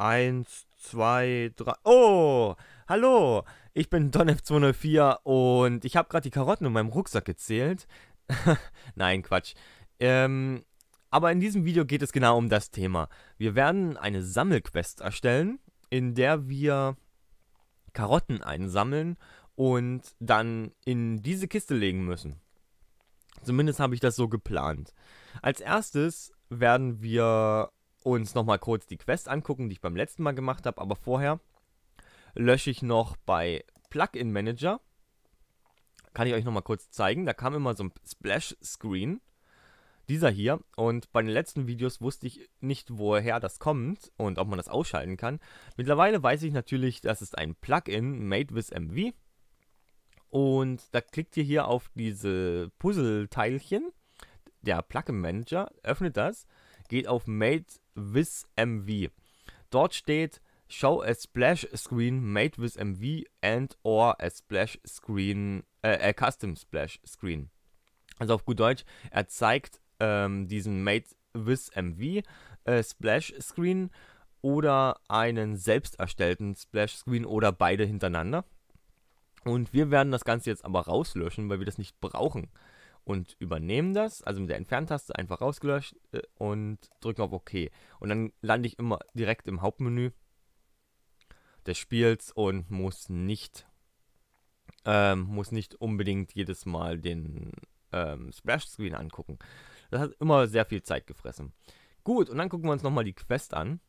Eins, zwei, drei. Oh, hallo. Ich bin DonF204 und ich habe gerade die Karotten in meinem Rucksack gezählt. Nein, Quatsch. Ähm, aber in diesem Video geht es genau um das Thema. Wir werden eine Sammelquest erstellen, in der wir Karotten einsammeln und dann in diese Kiste legen müssen. Zumindest habe ich das so geplant. Als erstes werden wir uns nochmal kurz die Quest angucken, die ich beim letzten Mal gemacht habe. Aber vorher lösche ich noch bei Plugin Manager. Kann ich euch nochmal kurz zeigen. Da kam immer so ein Splash-Screen. Dieser hier. Und bei den letzten Videos wusste ich nicht, woher das kommt und ob man das ausschalten kann. Mittlerweile weiß ich natürlich, das ist ein Plugin made with MV. Und da klickt ihr hier auf diese Puzzleteilchen. Der Plugin Manager öffnet das, geht auf Made WisMV. Dort steht Show a splash screen made with MV and or a splash screen, äh, a custom splash screen. Also auf gut Deutsch, er zeigt ähm, diesen made with MV äh, Splash Screen oder einen selbst erstellten Splash Screen oder beide hintereinander. Und wir werden das Ganze jetzt aber rauslöschen, weil wir das nicht brauchen und übernehmen das, also mit der Entferntaste einfach rausgelöscht äh, und drücken auf OK. Und dann lande ich immer direkt im Hauptmenü des Spiels und muss nicht, ähm, muss nicht unbedingt jedes Mal den ähm, Splash-Screen angucken. Das hat immer sehr viel Zeit gefressen. Gut, und dann gucken wir uns nochmal die Quest an,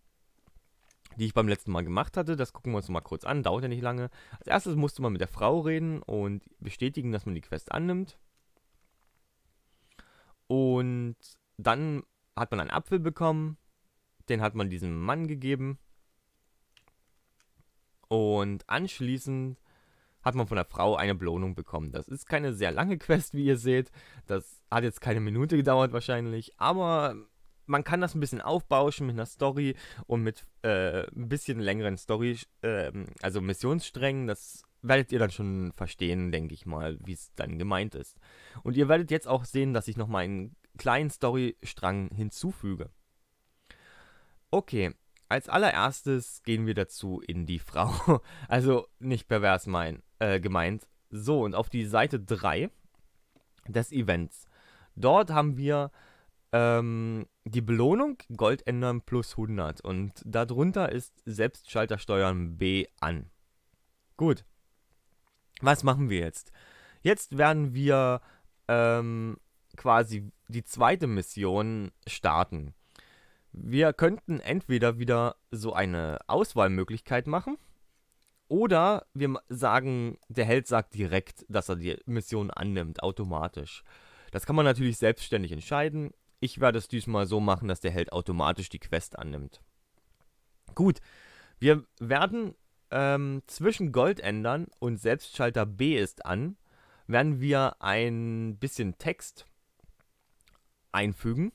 die ich beim letzten Mal gemacht hatte. Das gucken wir uns nochmal kurz an, dauert ja nicht lange. Als erstes musste man mit der Frau reden und bestätigen, dass man die Quest annimmt und dann hat man einen Apfel bekommen, den hat man diesem Mann gegeben. Und anschließend hat man von der Frau eine Belohnung bekommen. Das ist keine sehr lange Quest, wie ihr seht. Das hat jetzt keine Minute gedauert wahrscheinlich, aber man kann das ein bisschen aufbauschen mit einer Story und mit äh, ein bisschen längeren Story, äh, also Missionssträngen. Das werdet ihr dann schon verstehen, denke ich mal, wie es dann gemeint ist. Und ihr werdet jetzt auch sehen, dass ich nochmal einen kleinen Storystrang hinzufüge. Okay, als allererstes gehen wir dazu in die Frau. Also nicht pervers mein, äh, gemeint. So, und auf die Seite 3 des Events. Dort haben wir ähm, die Belohnung Gold ändern plus 100. Und darunter ist Selbstschaltersteuern B an. Gut, was machen wir jetzt? Jetzt werden wir ähm, quasi die zweite Mission starten. Wir könnten entweder wieder so eine Auswahlmöglichkeit machen oder wir sagen, der Held sagt direkt, dass er die Mission annimmt, automatisch. Das kann man natürlich selbstständig entscheiden. Ich werde es diesmal so machen, dass der Held automatisch die Quest annimmt. Gut, wir werden ähm, zwischen Goldändern und Selbstschalter B ist an, werden wir ein bisschen Text einfügen.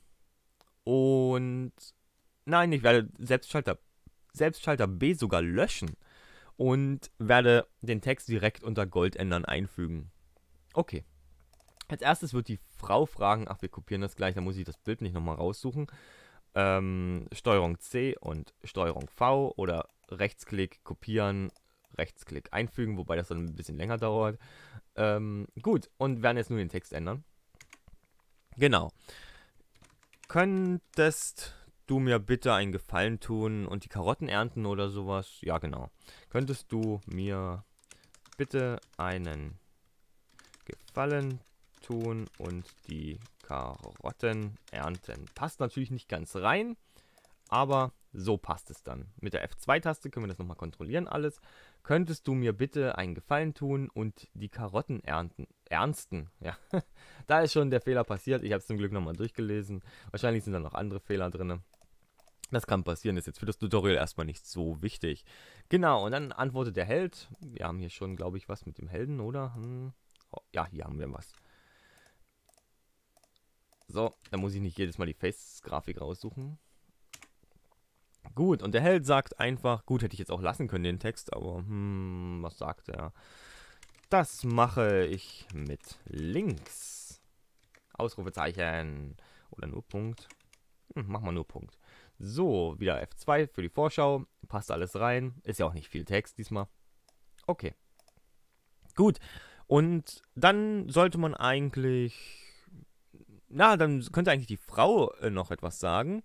Und nein, ich werde Selbstschalter, Selbstschalter B sogar löschen und werde den Text direkt unter Goldändern einfügen. Okay. Als erstes wird die Frau fragen, ach wir kopieren das gleich, da muss ich das Bild nicht nochmal raussuchen. Ähm, Steuerung C und Steuerung V oder Rechtsklick kopieren, Rechtsklick einfügen, wobei das dann ein bisschen länger dauert. Ähm, gut, und werden jetzt nur den Text ändern. Genau. Könntest du mir bitte einen Gefallen tun und die Karotten ernten oder sowas? Ja, genau. Könntest du mir bitte einen Gefallen tun und die Karotten ernten? Passt natürlich nicht ganz rein, aber so passt es dann. Mit der F2-Taste können wir das nochmal kontrollieren alles. Könntest du mir bitte einen Gefallen tun und die Karotten ernten? Ernsten, ja. da ist schon der Fehler passiert. Ich habe es zum Glück nochmal durchgelesen. Wahrscheinlich sind da noch andere Fehler drin. Das kann passieren, ist jetzt für das Tutorial erstmal nicht so wichtig. Genau, und dann antwortet der Held. Wir haben hier schon, glaube ich, was mit dem Helden, oder? Hm. Oh, ja, hier haben wir was. So, da muss ich nicht jedes Mal die Face-Grafik raussuchen. Gut, und der Held sagt einfach, gut, hätte ich jetzt auch lassen können, den Text, aber hm, was sagt er? Das mache ich mit links. Ausrufezeichen. Oder nur Punkt. Hm, mach mal nur Punkt. So, wieder F2 für die Vorschau. Passt alles rein. Ist ja auch nicht viel Text diesmal. Okay. Gut. Und dann sollte man eigentlich... Na, dann könnte eigentlich die Frau äh, noch etwas sagen.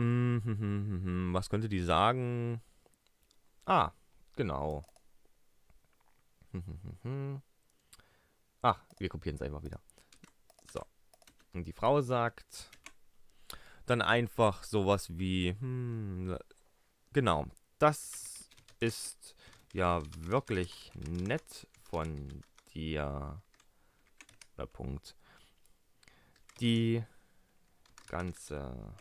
Hm hm hm, hm, hm, hm, Was könnte die sagen? Ah, genau. Ach, wir kopieren es einfach wieder. So. Und die Frau sagt dann einfach sowas wie, Hm, genau, das ist ja wirklich nett von dir. Punkt. Die ganze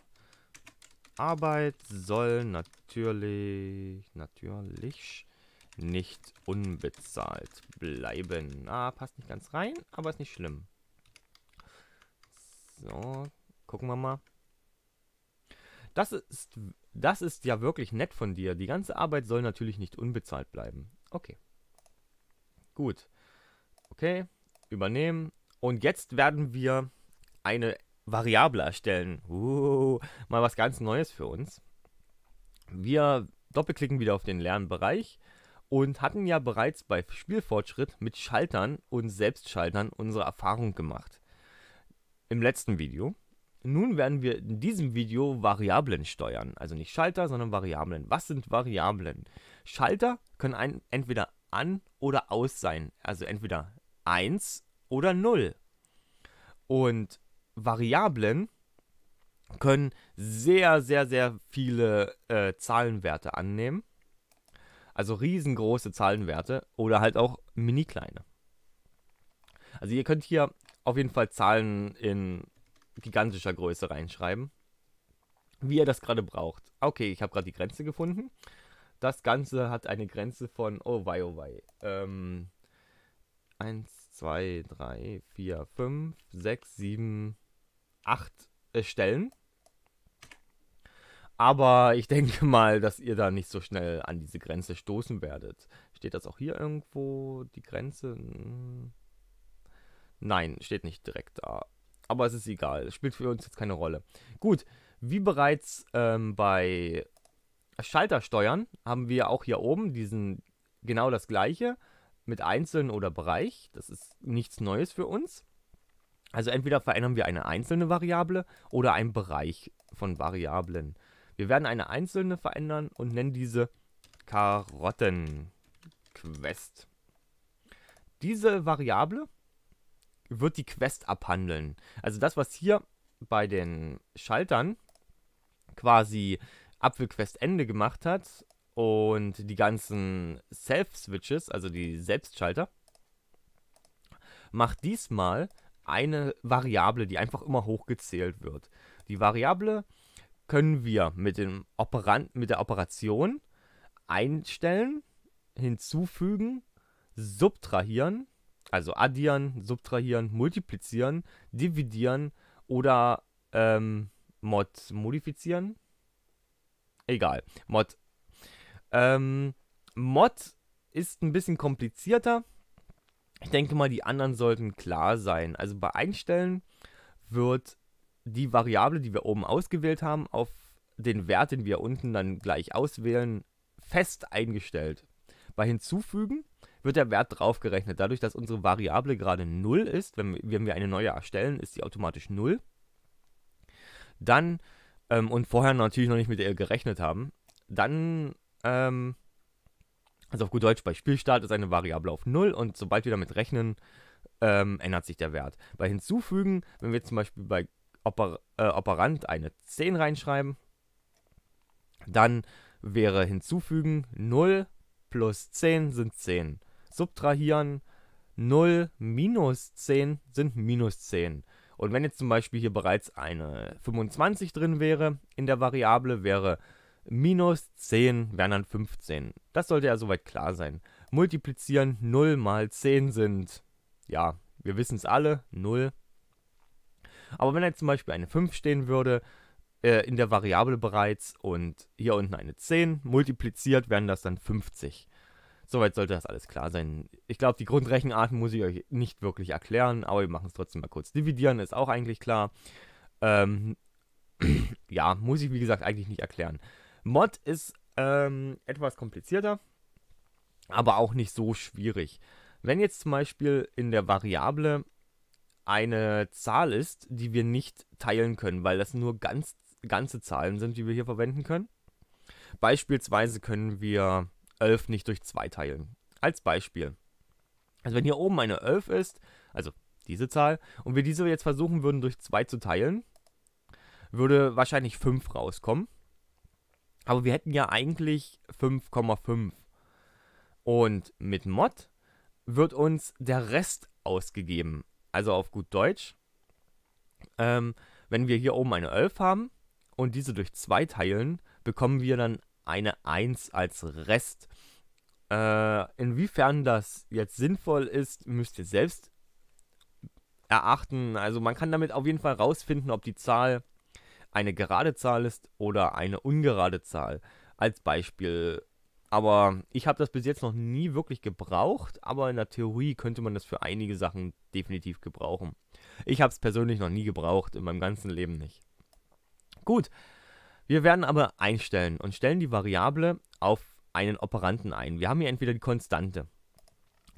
Arbeit soll natürlich, natürlich nicht unbezahlt bleiben. Ah, passt nicht ganz rein, aber ist nicht schlimm. So, gucken wir mal. Das ist, das ist ja wirklich nett von dir. Die ganze Arbeit soll natürlich nicht unbezahlt bleiben. Okay. Gut. Okay, übernehmen. Und jetzt werden wir eine Variable erstellen. Uh, mal was ganz Neues für uns. Wir doppelklicken wieder auf den Lernbereich und hatten ja bereits bei Spielfortschritt mit Schaltern und Selbstschaltern unsere Erfahrung gemacht. Im letzten Video. Nun werden wir in diesem Video Variablen steuern. Also nicht Schalter, sondern Variablen. Was sind Variablen? Schalter können entweder an oder aus sein. Also entweder 1 oder 0. Und Variablen können sehr, sehr, sehr viele äh, Zahlenwerte annehmen. Also riesengroße Zahlenwerte oder halt auch mini kleine. Also ihr könnt hier auf jeden Fall Zahlen in gigantischer Größe reinschreiben, wie ihr das gerade braucht. Okay, ich habe gerade die Grenze gefunden. Das Ganze hat eine Grenze von, oh wei, oh wei, ähm, 1, 2, 3, 4, 5, 6, 7, acht äh, Stellen. Aber ich denke mal, dass ihr da nicht so schnell an diese Grenze stoßen werdet. Steht das auch hier irgendwo, die Grenze? Hm. Nein, steht nicht direkt da. Aber es ist egal, spielt für uns jetzt keine Rolle. Gut, wie bereits ähm, bei Schaltersteuern haben wir auch hier oben diesen genau das gleiche mit Einzelnen oder Bereich. Das ist nichts Neues für uns. Also entweder verändern wir eine einzelne Variable oder einen Bereich von Variablen. Wir werden eine einzelne verändern und nennen diese Karotten-Quest. Diese Variable wird die Quest abhandeln. Also das, was hier bei den Schaltern quasi Apfelquest Ende gemacht hat und die ganzen Self-Switches, also die Selbstschalter, macht diesmal eine Variable, die einfach immer hochgezählt wird. Die Variable können wir mit, dem Operand, mit der Operation einstellen, hinzufügen, subtrahieren, also addieren, subtrahieren, multiplizieren, dividieren oder ähm, mod modifizieren. Egal, mod. Ähm, mod ist ein bisschen komplizierter. Ich denke mal, die anderen sollten klar sein. Also bei Einstellen wird die Variable, die wir oben ausgewählt haben, auf den Wert, den wir unten dann gleich auswählen, fest eingestellt. Bei Hinzufügen wird der Wert draufgerechnet. Dadurch, dass unsere Variable gerade 0 ist, wenn wir, wenn wir eine neue erstellen, ist sie automatisch 0. Dann, ähm, und vorher natürlich noch nicht mit ihr gerechnet haben, dann ähm, also auf gut Deutsch, bei Spielstart ist eine Variable auf 0 und sobald wir damit rechnen, ähm, ändert sich der Wert. Bei Hinzufügen, wenn wir zum Beispiel bei Oper, äh, Operand eine 10 reinschreiben, dann wäre Hinzufügen 0 plus 10 sind 10. Subtrahieren 0 minus 10 sind minus 10. Und wenn jetzt zum Beispiel hier bereits eine 25 drin wäre in der Variable, wäre minus 10 wären dann 15. Das sollte ja soweit klar sein. Multiplizieren 0 mal 10 sind, ja, wir wissen es alle, 0. Aber wenn jetzt zum Beispiel eine 5 stehen würde, äh, in der Variable bereits und hier unten eine 10, multipliziert wären das dann 50. Soweit sollte das alles klar sein. Ich glaube, die Grundrechenarten muss ich euch nicht wirklich erklären, aber wir machen es trotzdem mal kurz. Dividieren ist auch eigentlich klar. Ähm, ja, muss ich wie gesagt eigentlich nicht erklären. Mod ist ähm, etwas komplizierter, aber auch nicht so schwierig. Wenn jetzt zum Beispiel in der Variable eine Zahl ist, die wir nicht teilen können, weil das nur ganz, ganze Zahlen sind, die wir hier verwenden können. Beispielsweise können wir 11 nicht durch 2 teilen. Als Beispiel. Also wenn hier oben eine 11 ist, also diese Zahl, und wir diese jetzt versuchen würden durch 2 zu teilen, würde wahrscheinlich 5 rauskommen. Aber wir hätten ja eigentlich 5,5. Und mit Mod wird uns der Rest ausgegeben. Also auf gut Deutsch. Ähm, wenn wir hier oben eine 11 haben und diese durch 2 teilen, bekommen wir dann eine 1 als Rest. Äh, inwiefern das jetzt sinnvoll ist, müsst ihr selbst erachten. Also man kann damit auf jeden Fall rausfinden, ob die Zahl eine gerade Zahl ist oder eine ungerade Zahl als Beispiel. Aber ich habe das bis jetzt noch nie wirklich gebraucht, aber in der Theorie könnte man das für einige Sachen definitiv gebrauchen. Ich habe es persönlich noch nie gebraucht, in meinem ganzen Leben nicht. Gut, wir werden aber einstellen und stellen die Variable auf einen Operanten ein. Wir haben hier entweder die Konstante.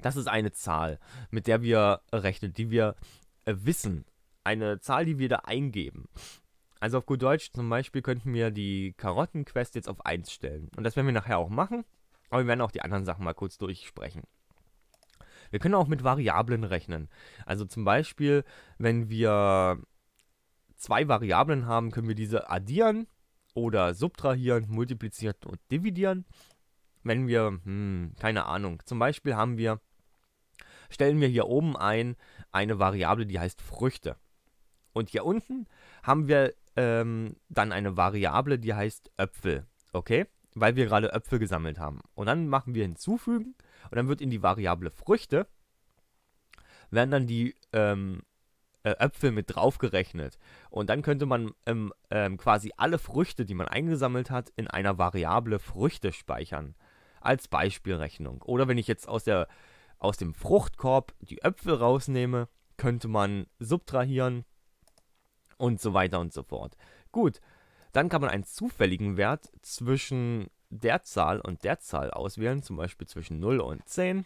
Das ist eine Zahl, mit der wir rechnen, die wir äh, wissen. Eine Zahl, die wir da eingeben. Also auf gut Deutsch zum Beispiel könnten wir die Karottenquest jetzt auf 1 stellen. Und das werden wir nachher auch machen. Aber wir werden auch die anderen Sachen mal kurz durchsprechen. Wir können auch mit Variablen rechnen. Also zum Beispiel, wenn wir zwei Variablen haben, können wir diese addieren oder subtrahieren, multiplizieren und dividieren. Wenn wir, hm, keine Ahnung, zum Beispiel haben wir, stellen wir hier oben ein, eine Variable, die heißt Früchte. Und hier unten haben wir ähm, dann eine Variable, die heißt Äpfel. Okay? Weil wir gerade Äpfel gesammelt haben. Und dann machen wir hinzufügen und dann wird in die Variable Früchte werden dann die ähm, äh, Äpfel mit draufgerechnet. Und dann könnte man ähm, ähm, quasi alle Früchte, die man eingesammelt hat, in einer Variable Früchte speichern. Als Beispielrechnung. Oder wenn ich jetzt aus, der, aus dem Fruchtkorb die Äpfel rausnehme, könnte man subtrahieren und so weiter und so fort. Gut, dann kann man einen zufälligen Wert zwischen der Zahl und der Zahl auswählen, zum Beispiel zwischen 0 und 10.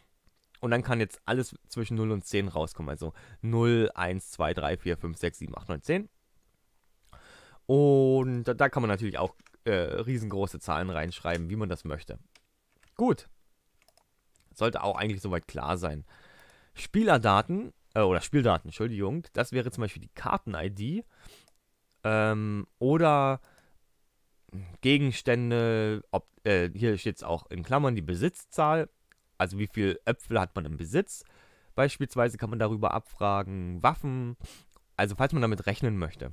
Und dann kann jetzt alles zwischen 0 und 10 rauskommen, also 0, 1, 2, 3, 4, 5, 6, 7, 8, 9, 10. Und da, da kann man natürlich auch äh, riesengroße Zahlen reinschreiben, wie man das möchte. Gut. Sollte auch eigentlich soweit klar sein. Spielerdaten äh, oder Spieldaten, Entschuldigung, das wäre zum Beispiel die Karten-ID ähm, oder Gegenstände, ob, äh, hier steht es auch in Klammern die Besitzzahl, also wie viele Äpfel hat man im Besitz. Beispielsweise kann man darüber abfragen, Waffen, also falls man damit rechnen möchte.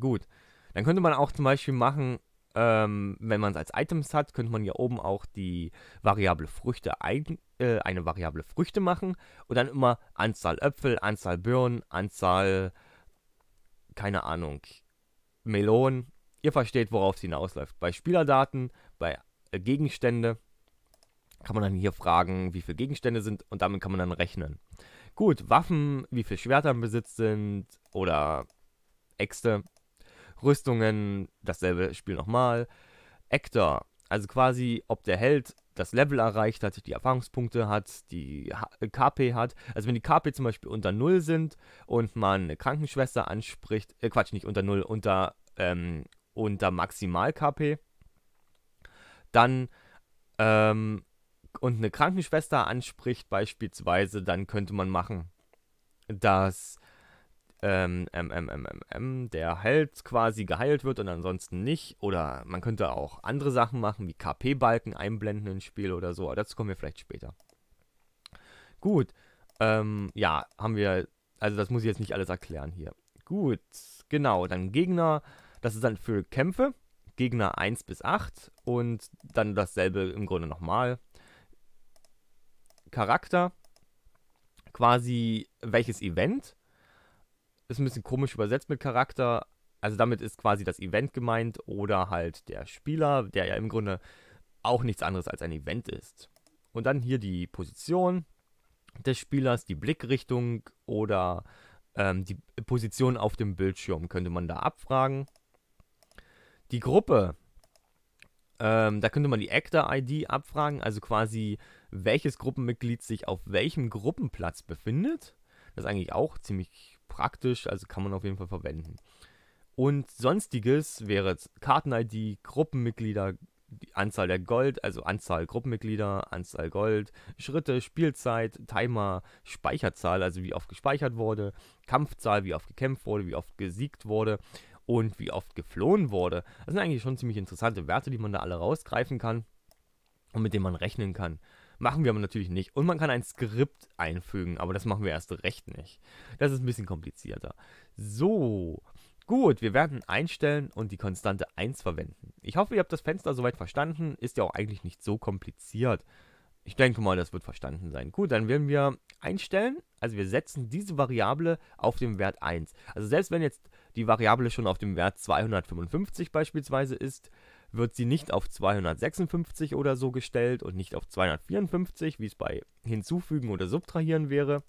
Gut, dann könnte man auch zum Beispiel machen, ähm, wenn man es als Items hat, könnte man hier oben auch die Variable Früchte ein äh, eine Variable Früchte machen und dann immer Anzahl Äpfel, Anzahl Birnen, Anzahl, keine Ahnung, Melonen. Ihr versteht, worauf es hinausläuft. Bei Spielerdaten, bei äh, Gegenstände kann man dann hier fragen, wie viele Gegenstände sind und damit kann man dann rechnen. Gut, Waffen, wie viele Schwerter im Besitz sind oder Äxte, Rüstungen, dasselbe Spiel nochmal. Actor, also quasi, ob der Held das Level erreicht hat, die Erfahrungspunkte hat, die äh, KP hat. Also wenn die KP zum Beispiel unter 0 sind und man eine Krankenschwester anspricht, äh Quatsch, nicht unter 0, unter, ähm, unter Maximal-KP, dann ähm, und eine Krankenschwester anspricht beispielsweise, dann könnte man machen, dass ähm, MMMMM, der heilt quasi geheilt wird und ansonsten nicht. Oder man könnte auch andere Sachen machen, wie KP-Balken einblenden ins Spiel oder so. Aber dazu kommen wir vielleicht später. Gut. ähm, ja, haben wir. Also, das muss ich jetzt nicht alles erklären hier. Gut, genau. Dann Gegner. Das ist dann für Kämpfe. Gegner 1 bis 8. Und dann dasselbe im Grunde nochmal. Charakter. Quasi welches Event ist ein bisschen komisch übersetzt mit Charakter. Also damit ist quasi das Event gemeint oder halt der Spieler, der ja im Grunde auch nichts anderes als ein Event ist. Und dann hier die Position des Spielers, die Blickrichtung oder ähm, die Position auf dem Bildschirm könnte man da abfragen. Die Gruppe, ähm, da könnte man die Actor-ID abfragen, also quasi welches Gruppenmitglied sich auf welchem Gruppenplatz befindet. Das ist eigentlich auch ziemlich praktisch, also kann man auf jeden Fall verwenden. Und sonstiges wäre jetzt Karten-ID, Gruppenmitglieder, die Anzahl der Gold, also Anzahl Gruppenmitglieder, Anzahl Gold, Schritte, Spielzeit, Timer, Speicherzahl, also wie oft gespeichert wurde, Kampfzahl, wie oft gekämpft wurde, wie oft gesiegt wurde und wie oft geflohen wurde. Das sind eigentlich schon ziemlich interessante Werte, die man da alle rausgreifen kann und mit denen man rechnen kann. Machen wir aber natürlich nicht. Und man kann ein Skript einfügen, aber das machen wir erst recht nicht. Das ist ein bisschen komplizierter. So, Gut, wir werden einstellen und die Konstante 1 verwenden. Ich hoffe, ihr habt das Fenster soweit verstanden. Ist ja auch eigentlich nicht so kompliziert. Ich denke mal, das wird verstanden sein. Gut, dann werden wir einstellen. Also wir setzen diese Variable auf dem Wert 1. Also selbst wenn jetzt die Variable schon auf dem Wert 255 beispielsweise ist, wird sie nicht auf 256 oder so gestellt und nicht auf 254, wie es bei hinzufügen oder subtrahieren wäre,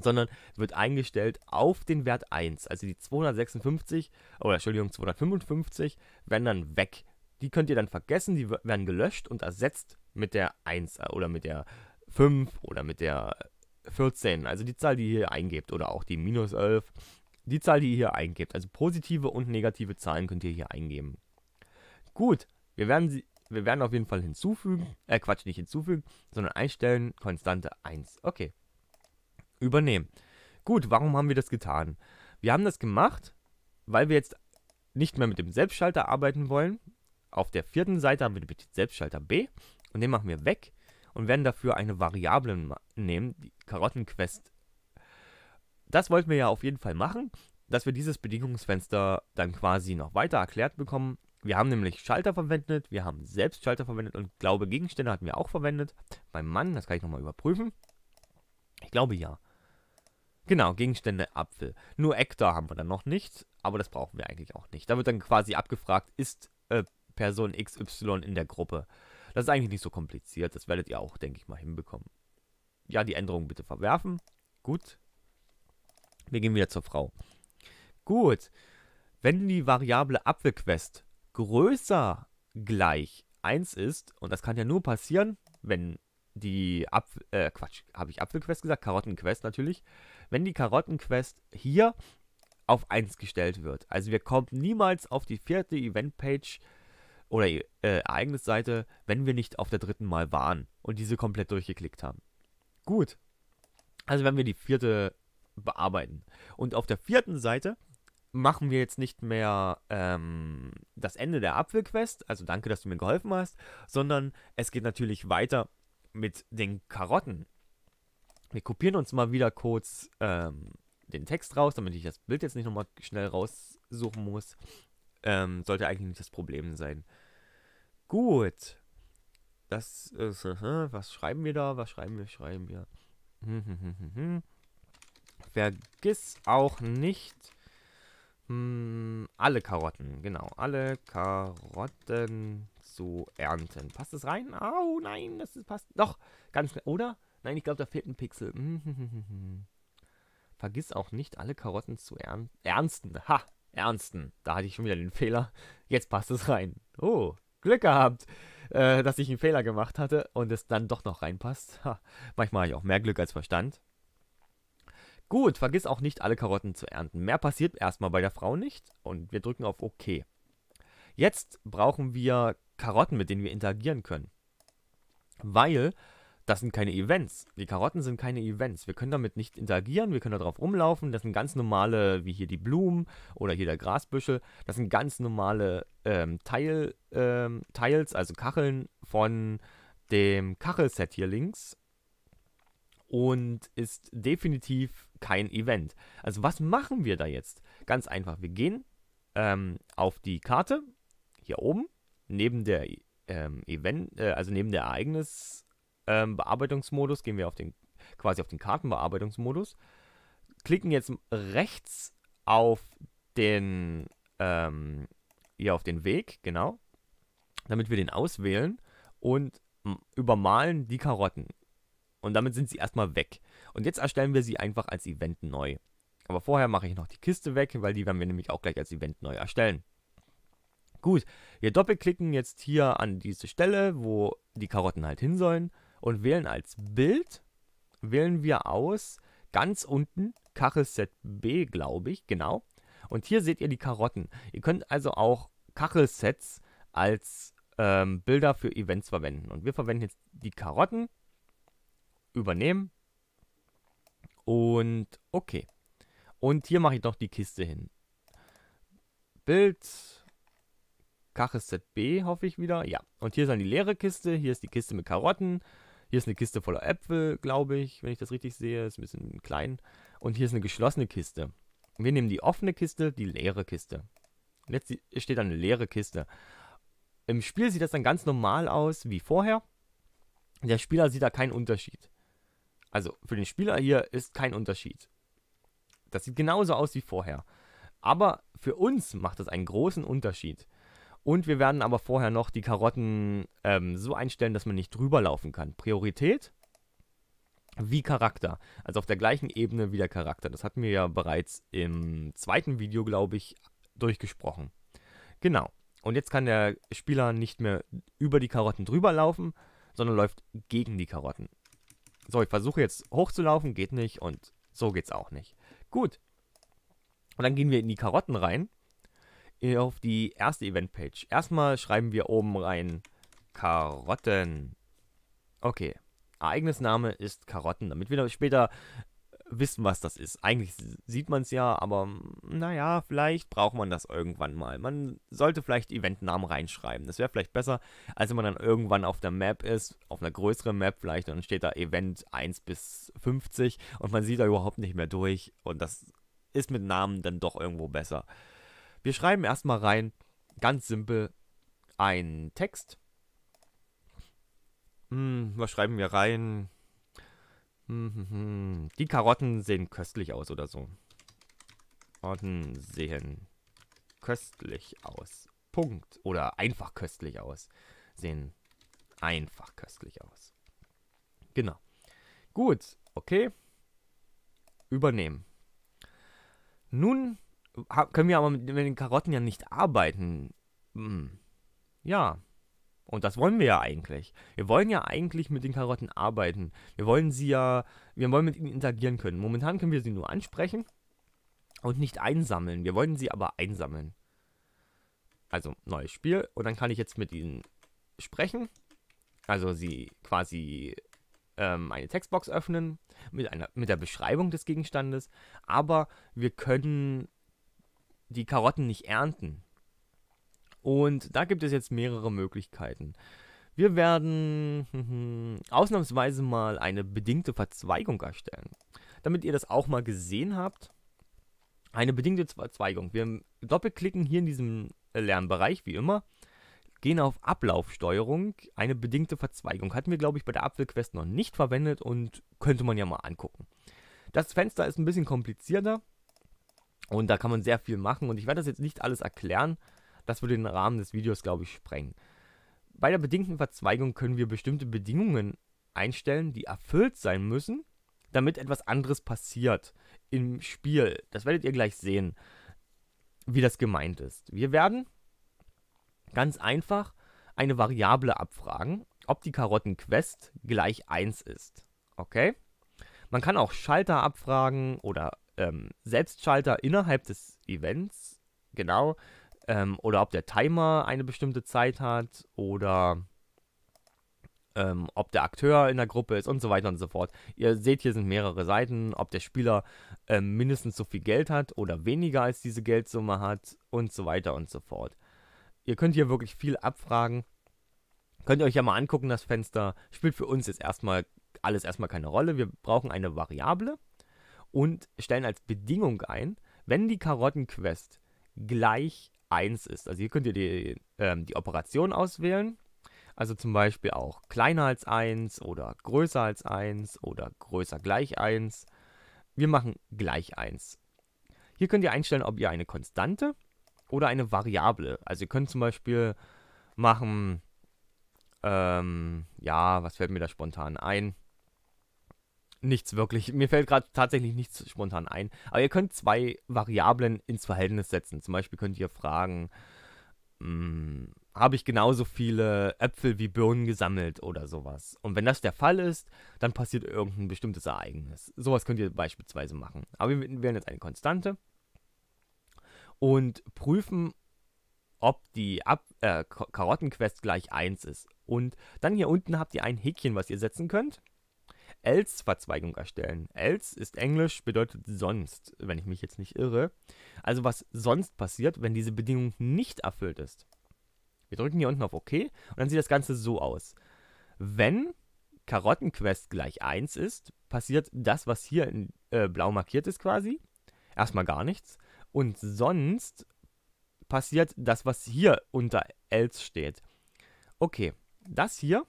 sondern wird eingestellt auf den Wert 1. Also die 256 oder Entschuldigung 255 werden dann weg. Die könnt ihr dann vergessen, die werden gelöscht und ersetzt mit der 1 äh, oder mit der 5 oder mit der 14. Also die Zahl, die ihr hier eingebt oder auch die minus 11. Die Zahl, die ihr hier eingebt. Also positive und negative Zahlen könnt ihr hier eingeben. Gut, wir werden sie, wir werden auf jeden Fall hinzufügen, äh Quatsch, nicht hinzufügen, sondern einstellen, Konstante 1. Okay. Übernehmen. Gut, warum haben wir das getan? Wir haben das gemacht, weil wir jetzt nicht mehr mit dem Selbstschalter arbeiten wollen. Auf der vierten Seite haben wir den Selbstschalter B und den machen wir weg und werden dafür eine Variable nehmen, die Karottenquest. Das wollten wir ja auf jeden Fall machen, dass wir dieses Bedingungsfenster dann quasi noch weiter erklärt bekommen wir haben nämlich Schalter verwendet, wir haben selbst Schalter verwendet und glaube Gegenstände hatten wir auch verwendet. Beim Mann, das kann ich nochmal überprüfen. Ich glaube ja. Genau, Gegenstände Apfel. Nur Ektar haben wir dann noch nicht, aber das brauchen wir eigentlich auch nicht. Da wird dann quasi abgefragt, ist äh, Person XY in der Gruppe. Das ist eigentlich nicht so kompliziert, das werdet ihr auch, denke ich mal, hinbekommen. Ja, die Änderungen bitte verwerfen. Gut. Wir gehen wieder zur Frau. Gut. Wenn die Variable Apfelquest größer gleich 1 ist, und das kann ja nur passieren, wenn die Ab äh, Quatsch, habe ich Apfelquest gesagt? Karottenquest natürlich. Wenn die Karottenquest hier auf 1 gestellt wird. Also wir kommen niemals auf die vierte Eventpage oder äh, Ereignisseite, wenn wir nicht auf der dritten Mal waren und diese komplett durchgeklickt haben. Gut. Also wenn wir die vierte bearbeiten. Und auf der vierten Seite machen wir jetzt nicht mehr ähm, das Ende der Apfelquest, also danke, dass du mir geholfen hast, sondern es geht natürlich weiter mit den Karotten. Wir kopieren uns mal wieder kurz ähm, den Text raus, damit ich das Bild jetzt nicht nochmal schnell raussuchen muss. Ähm, sollte eigentlich nicht das Problem sein. Gut. Das ist, äh, was schreiben wir da? Was schreiben wir? Schreiben wir. Hm, hm, hm, Vergiss auch nicht, hm, alle Karotten, genau. Alle Karotten zu ernten. Passt das rein? Au, oh, nein, das ist, passt. Doch, ganz schnell. Oder? Nein, ich glaube, da fehlt ein Pixel. Vergiss auch nicht, alle Karotten zu ernten. ernsten. Ha, ernsten. Da hatte ich schon wieder den Fehler. Jetzt passt es rein. Oh, Glück gehabt, äh, dass ich einen Fehler gemacht hatte und es dann doch noch reinpasst. Ha, manchmal habe ich auch mehr Glück als Verstand. Gut, vergiss auch nicht, alle Karotten zu ernten. Mehr passiert erstmal bei der Frau nicht und wir drücken auf OK. Jetzt brauchen wir Karotten, mit denen wir interagieren können. Weil das sind keine Events. Die Karotten sind keine Events. Wir können damit nicht interagieren, wir können darauf rumlaufen. Das sind ganz normale, wie hier die Blumen oder hier der Grasbüschel. Das sind ganz normale ähm, Teil, ähm, Tiles, also Kacheln von dem Kachelset hier links. Und ist definitiv kein Event. Also was machen wir da jetzt? Ganz einfach, wir gehen ähm, auf die Karte hier oben, neben der ähm, Event, äh, also neben der Ereignisbearbeitungsmodus, ähm, gehen wir auf den quasi auf den Kartenbearbeitungsmodus, klicken jetzt rechts auf den ähm, ja, auf den Weg, genau, damit wir den auswählen und übermalen die Karotten. Und damit sind sie erstmal weg. Und jetzt erstellen wir sie einfach als Event neu. Aber vorher mache ich noch die Kiste weg, weil die werden wir nämlich auch gleich als Event neu erstellen. Gut, wir doppelklicken jetzt hier an diese Stelle, wo die Karotten halt hin sollen und wählen als Bild, wählen wir aus ganz unten Kachelset B, glaube ich, genau. Und hier seht ihr die Karotten. Ihr könnt also auch Kachelsets als ähm, Bilder für Events verwenden. Und wir verwenden jetzt die Karotten, übernehmen und okay. Und hier mache ich noch die Kiste hin. Bild. Kaches ZB hoffe ich wieder. Ja. Und hier ist dann die leere Kiste. Hier ist die Kiste mit Karotten. Hier ist eine Kiste voller Äpfel, glaube ich, wenn ich das richtig sehe. Ist ein bisschen klein. Und hier ist eine geschlossene Kiste. Wir nehmen die offene Kiste, die leere Kiste. jetzt steht eine leere Kiste. Im Spiel sieht das dann ganz normal aus wie vorher. Der Spieler sieht da keinen Unterschied. Also für den Spieler hier ist kein Unterschied. Das sieht genauso aus wie vorher. Aber für uns macht das einen großen Unterschied. Und wir werden aber vorher noch die Karotten ähm, so einstellen, dass man nicht drüber laufen kann. Priorität wie Charakter. Also auf der gleichen Ebene wie der Charakter. Das hatten wir ja bereits im zweiten Video, glaube ich, durchgesprochen. Genau. Und jetzt kann der Spieler nicht mehr über die Karotten drüber laufen, sondern läuft gegen die Karotten. So, ich versuche jetzt hochzulaufen, geht nicht und so geht's auch nicht. Gut. Und dann gehen wir in die Karotten rein. Äh, auf die erste Event-Page. Erstmal schreiben wir oben rein Karotten. Okay. Ereignisname ist Karotten, damit wir später wissen, was das ist. Eigentlich sieht man es ja, aber hm, naja, vielleicht braucht man das irgendwann mal. Man sollte vielleicht Eventnamen reinschreiben. Das wäre vielleicht besser, als wenn man dann irgendwann auf der Map ist, auf einer größeren Map vielleicht, und dann steht da Event 1 bis 50 und man sieht da überhaupt nicht mehr durch. Und das ist mit Namen dann doch irgendwo besser. Wir schreiben erstmal rein, ganz simpel, einen Text. Hm, was schreiben wir rein? Die Karotten sehen köstlich aus oder so. Karotten sehen köstlich aus. Punkt. Oder einfach köstlich aus. Sehen einfach köstlich aus. Genau. Gut, okay. Übernehmen. Nun können wir aber mit den Karotten ja nicht arbeiten. Hm. Ja, und das wollen wir ja eigentlich. Wir wollen ja eigentlich mit den Karotten arbeiten. Wir wollen sie ja, wir wollen mit ihnen interagieren können. Momentan können wir sie nur ansprechen und nicht einsammeln. Wir wollen sie aber einsammeln. Also neues Spiel und dann kann ich jetzt mit ihnen sprechen. Also sie quasi ähm, eine Textbox öffnen mit, einer, mit der Beschreibung des Gegenstandes. Aber wir können die Karotten nicht ernten. Und da gibt es jetzt mehrere Möglichkeiten. Wir werden ausnahmsweise mal eine bedingte Verzweigung erstellen. Damit ihr das auch mal gesehen habt. Eine bedingte Verzweigung. Wir doppelklicken hier in diesem äh, Lernbereich, wie immer. Gehen auf Ablaufsteuerung. Eine bedingte Verzweigung. Hatten wir, glaube ich, bei der Apfelquest noch nicht verwendet und könnte man ja mal angucken. Das Fenster ist ein bisschen komplizierter. Und da kann man sehr viel machen. Und ich werde das jetzt nicht alles erklären das würde den Rahmen des Videos, glaube ich, sprengen. Bei der bedingten Verzweigung können wir bestimmte Bedingungen einstellen, die erfüllt sein müssen, damit etwas anderes passiert im Spiel. Das werdet ihr gleich sehen, wie das gemeint ist. Wir werden ganz einfach eine Variable abfragen, ob die Karottenquest gleich 1 ist. Okay? Man kann auch Schalter abfragen oder ähm, Selbstschalter innerhalb des Events. Genau. Ähm, oder ob der Timer eine bestimmte Zeit hat oder ähm, ob der Akteur in der Gruppe ist und so weiter und so fort. Ihr seht, hier sind mehrere Seiten, ob der Spieler ähm, mindestens so viel Geld hat oder weniger als diese Geldsumme hat und so weiter und so fort. Ihr könnt hier wirklich viel abfragen. Könnt ihr euch ja mal angucken, das Fenster spielt für uns jetzt erstmal alles erstmal keine Rolle. Wir brauchen eine Variable und stellen als Bedingung ein, wenn die Karottenquest gleich 1 ist. Also hier könnt ihr die, ähm, die Operation auswählen. Also zum Beispiel auch kleiner als 1 oder größer als 1 oder größer gleich 1. Wir machen gleich 1. Hier könnt ihr einstellen, ob ihr eine Konstante oder eine Variable. Also ihr könnt zum Beispiel machen, ähm, ja, was fällt mir da spontan ein? Nichts wirklich. Mir fällt gerade tatsächlich nichts spontan ein. Aber ihr könnt zwei Variablen ins Verhältnis setzen. Zum Beispiel könnt ihr fragen, mm, habe ich genauso viele Äpfel wie Birnen gesammelt oder sowas. Und wenn das der Fall ist, dann passiert irgendein bestimmtes Ereignis. Sowas könnt ihr beispielsweise machen. Aber wir wählen jetzt eine Konstante und prüfen, ob die Ab äh, Karottenquest gleich 1 ist. Und dann hier unten habt ihr ein Häkchen, was ihr setzen könnt. Else-Verzweigung erstellen. Else ist Englisch, bedeutet sonst, wenn ich mich jetzt nicht irre. Also was sonst passiert, wenn diese Bedingung nicht erfüllt ist. Wir drücken hier unten auf OK und dann sieht das Ganze so aus. Wenn Karottenquest gleich 1 ist, passiert das, was hier in äh, blau markiert ist quasi. Erstmal gar nichts. Und sonst passiert das, was hier unter else steht. Okay, das hier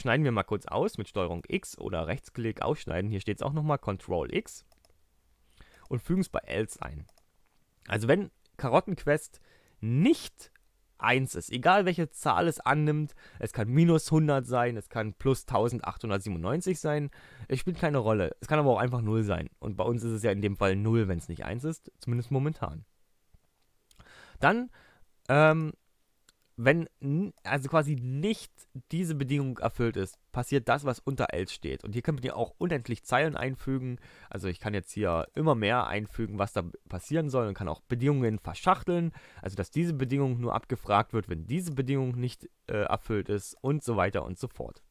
schneiden wir mal kurz aus mit Steuerung X oder Rechtsklick ausschneiden. Hier steht es auch nochmal Control X und fügen es bei else ein. Also wenn Karottenquest nicht 1 ist, egal welche Zahl es annimmt, es kann minus 100 sein, es kann plus 1897 sein, es spielt keine Rolle. Es kann aber auch einfach 0 sein. Und bei uns ist es ja in dem Fall 0, wenn es nicht 1 ist, zumindest momentan. Dann ähm, wenn also quasi nicht diese Bedingung erfüllt ist, passiert das, was unter else steht. Und hier könnt ihr auch unendlich Zeilen einfügen. Also ich kann jetzt hier immer mehr einfügen, was da passieren soll und kann auch Bedingungen verschachteln. Also dass diese Bedingung nur abgefragt wird, wenn diese Bedingung nicht äh, erfüllt ist und so weiter und so fort.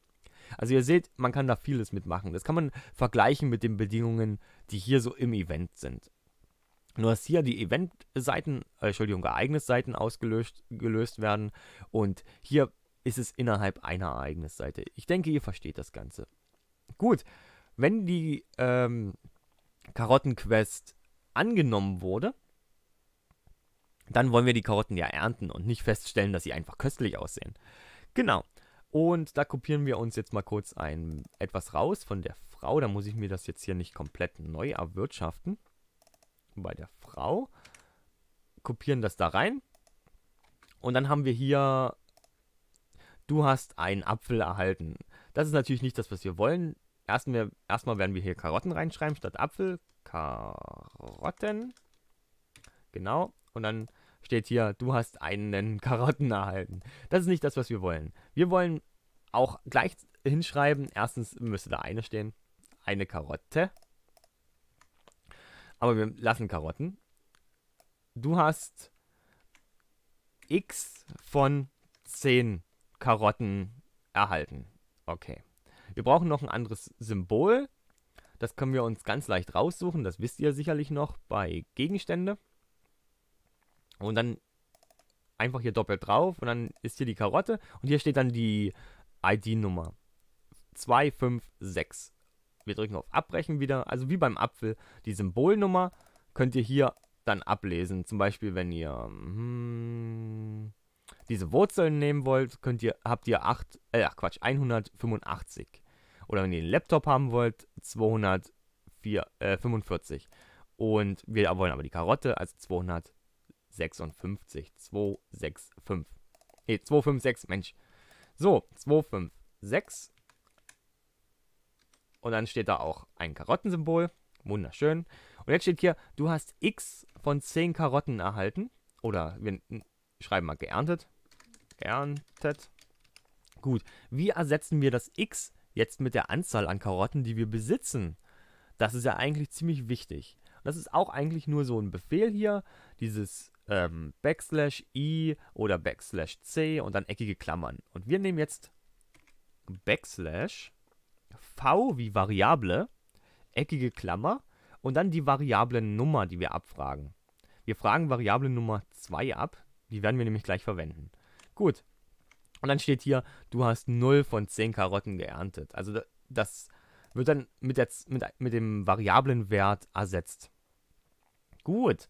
Also ihr seht, man kann da vieles mitmachen. Das kann man vergleichen mit den Bedingungen, die hier so im Event sind. Du hast hier die Event-Seiten, äh, Entschuldigung, Ereignisseiten ausgelöst gelöst werden und hier ist es innerhalb einer Ereignisseite. Ich denke, ihr versteht das Ganze. Gut, wenn die ähm, Karottenquest angenommen wurde, dann wollen wir die Karotten ja ernten und nicht feststellen, dass sie einfach köstlich aussehen. Genau. Und da kopieren wir uns jetzt mal kurz ein etwas raus von der Frau. Da muss ich mir das jetzt hier nicht komplett neu erwirtschaften bei der Frau, kopieren das da rein. Und dann haben wir hier, du hast einen Apfel erhalten. Das ist natürlich nicht das, was wir wollen. Erstmal, erstmal werden wir hier Karotten reinschreiben statt Apfel. Karotten. Genau. Und dann steht hier, du hast einen Karotten erhalten. Das ist nicht das, was wir wollen. Wir wollen auch gleich hinschreiben, erstens müsste da eine stehen, eine Karotte. Aber wir lassen Karotten. Du hast x von 10 Karotten erhalten. Okay. Wir brauchen noch ein anderes Symbol. Das können wir uns ganz leicht raussuchen. Das wisst ihr sicherlich noch bei Gegenstände. Und dann einfach hier doppelt drauf. Und dann ist hier die Karotte. Und hier steht dann die ID-Nummer. 256 wir drücken auf Abbrechen wieder. Also wie beim Apfel, die Symbolnummer könnt ihr hier dann ablesen. Zum Beispiel, wenn ihr hm, diese Wurzeln nehmen wollt, könnt ihr, habt ihr 8, äh, Quatsch, 185. Oder wenn ihr einen Laptop haben wollt, 245. Äh, Und wir wollen aber die Karotte, also 256. 265. Ne, 256, Mensch. So, 256. Und dann steht da auch ein Karottensymbol. Wunderschön. Und jetzt steht hier, du hast x von 10 Karotten erhalten. Oder wir schreiben mal geerntet. Erntet. Gut. Wie ersetzen wir das x jetzt mit der Anzahl an Karotten, die wir besitzen? Das ist ja eigentlich ziemlich wichtig. das ist auch eigentlich nur so ein Befehl hier. Dieses ähm, Backslash i oder Backslash c und dann eckige Klammern. Und wir nehmen jetzt Backslash v wie Variable, eckige Klammer und dann die Variablennummer, die wir abfragen. Wir fragen Variable Nummer 2 ab, die werden wir nämlich gleich verwenden. Gut. Und dann steht hier, du hast 0 von 10 Karotten geerntet. Also das wird dann mit, der, mit, mit dem Variablenwert ersetzt. Gut.